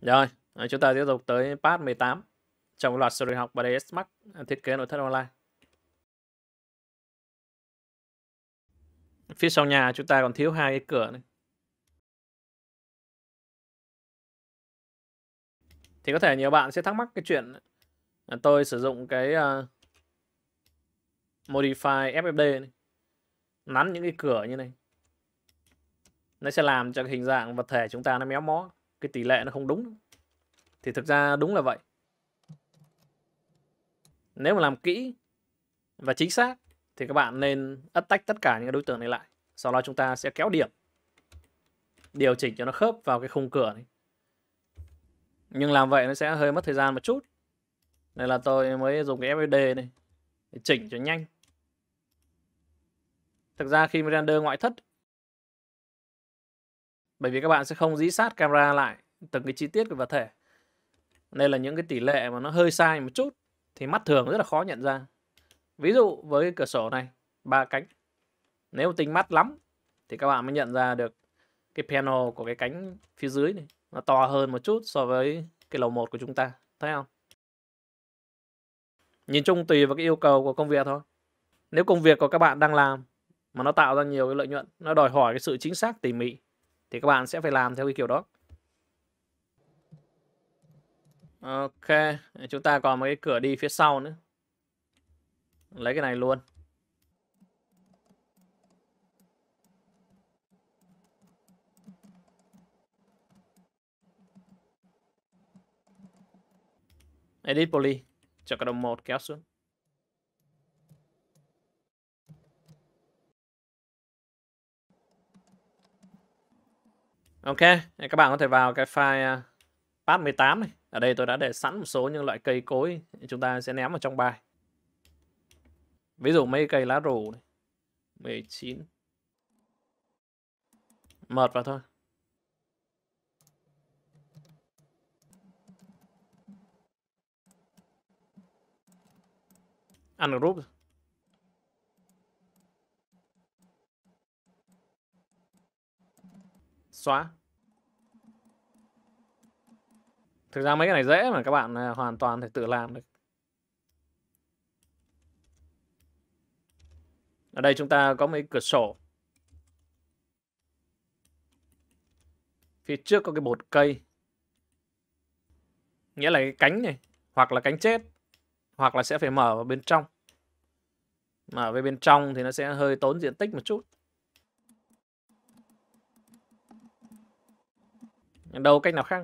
Rồi, ờ, chúng ta tiếp tục tới part 18 trong loạt series học 3D Max ờ, thiết kế nội thất online. Phía sau nhà chúng ta còn thiếu hai cái cửa này. Thì có thể nhiều bạn sẽ thắc mắc cái chuyện ờ, tôi sử dụng cái uh, modify FFD này. nắn những cái cửa như này. Nó sẽ làm cho cái hình dạng vật thể chúng ta nó méo mó cái tỷ lệ nó không đúng thì thực ra đúng là vậy nếu mà làm kỹ và chính xác thì các bạn nên ất tách tất cả những đối tượng này lại sau đó chúng ta sẽ kéo điểm điều chỉnh cho nó khớp vào cái khung cửa này nhưng làm vậy nó sẽ hơi mất thời gian một chút nên là tôi mới dùng cái FSD này để chỉnh cho nhanh thực ra khi mà render ngoại thất bởi vì các bạn sẽ không dí sát camera lại từng cái chi tiết của vật thể nên là những cái tỷ lệ mà nó hơi sai một chút thì mắt thường rất là khó nhận ra ví dụ với cái cửa sổ này ba cánh nếu tính mắt lắm thì các bạn mới nhận ra được cái panel của cái cánh phía dưới này nó to hơn một chút so với cái lầu 1 của chúng ta thấy không nhìn chung tùy vào cái yêu cầu của công việc thôi nếu công việc của các bạn đang làm mà nó tạo ra nhiều cái lợi nhuận nó đòi hỏi cái sự chính xác tỉ mỉ thì các bạn sẽ phải làm theo cái kiểu đó ok chúng ta còn một cái cửa đi phía sau nữa lấy cái này luôn edit poly cho cái đồng một kéo xuống Ok, các bạn có thể vào cái file path à, 18 này. Ở đây tôi đã để sẵn một số những loại cây cối chúng ta sẽ ném vào trong bài. Ví dụ mấy cây lá rủ này. 19. Mật vào thôi. Ăn group xóa thực ra mấy cái này dễ mà các bạn à, hoàn toàn thể tự làm được ở đây chúng ta có mấy cửa sổ phía trước có cái bột cây nghĩa là cái cánh này hoặc là cánh chết hoặc là sẽ phải mở vào bên trong mở về bên trong thì nó sẽ hơi tốn diện tích một chút đâu cách nào khác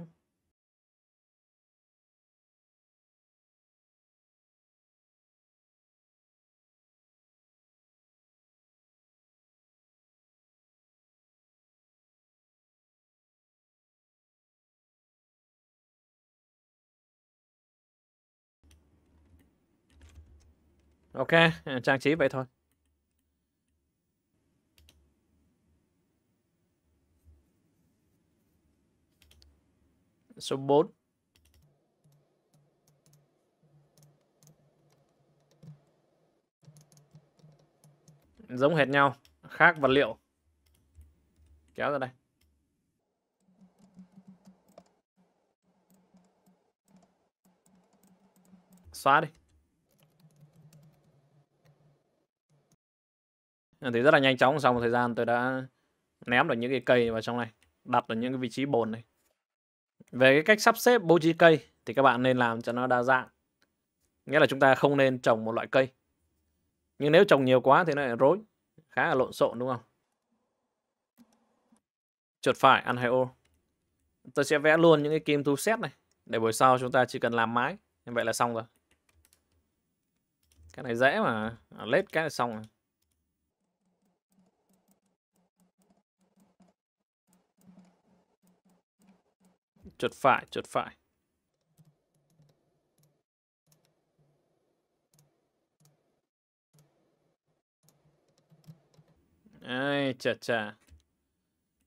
ok trang trí vậy thôi số 4. Giống hệt nhau, khác vật liệu. Kéo ra đây. Xóa đi. Thì rất là nhanh chóng sau một thời gian tôi đã ném được những cái cây vào trong này, đặt ở những cái vị trí bồn này. Về cái cách sắp xếp bố trí cây thì các bạn nên làm cho nó đa dạng. Nghĩa là chúng ta không nên trồng một loại cây. Nhưng nếu trồng nhiều quá thì nó lại rối, khá là lộn xộn đúng không? Chuột phải ăn hai ô. Tôi sẽ vẽ luôn những cái kim thu xét này để buổi sau chúng ta chỉ cần làm mái. như Vậy là xong rồi. Cái này dễ mà, lết cái là xong rồi. chuột phải chuột phải ai chà chà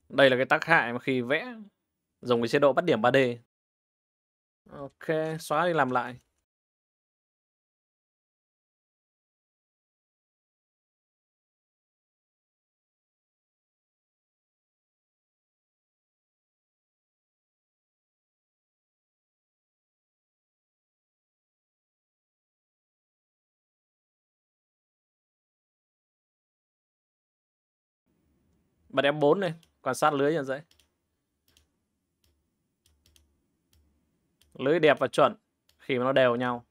đây là cái tác hại mà khi vẽ dùng cái chế độ bắt điểm 3D ok xóa đi làm lại Bật em 4 này, quan sát lưới nhận dãy. Lưới đẹp và chuẩn khi mà nó đều nhau.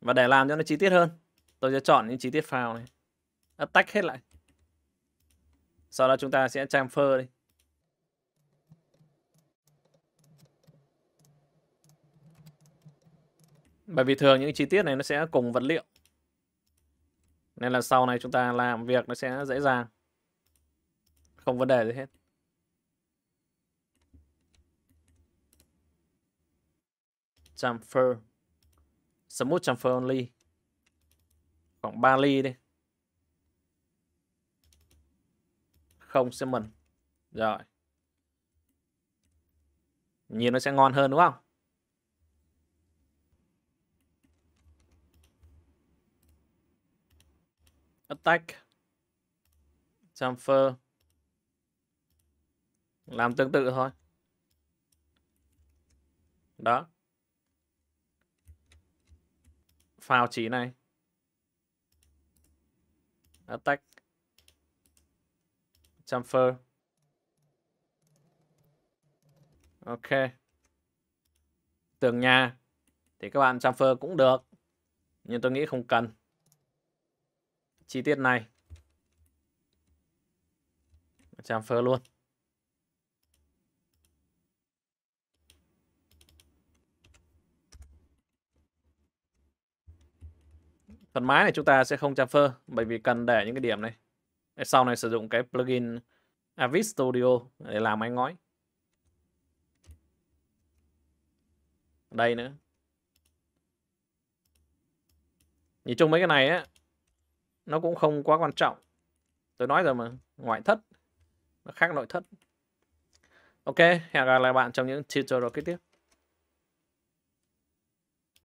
Và để làm cho nó chi tiết hơn Tôi sẽ chọn những chi tiết file này Tách hết lại Sau đó chúng ta sẽ transfer đi Bởi vì thường những chi tiết này nó sẽ cùng vật liệu Nên là sau này chúng ta làm việc nó sẽ dễ dàng Không vấn đề gì hết Transfer Smooth transfer only. Khoảng 3 ly đi. Không sẽ mình. Rồi. Nhìn nó sẽ ngon hơn đúng không? Attack. Transfer. Làm tương tự thôi. Đó file 9 này attack transfer ok tường nhà thì các bạn transfer cũng được nhưng tôi nghĩ không cần chi tiết này transfer luôn Phần mái này chúng ta sẽ không chamfer bởi vì cần để những cái điểm này. để Sau này sử dụng cái plugin Avid Studio để làm máy ngói. Đây nữa. Nhìn chung mấy cái này á nó cũng không quá quan trọng. Tôi nói rồi mà, ngoại thất nó khác nội thất. Ok, hẹn gặp lại bạn trong những tutorial kế tiếp.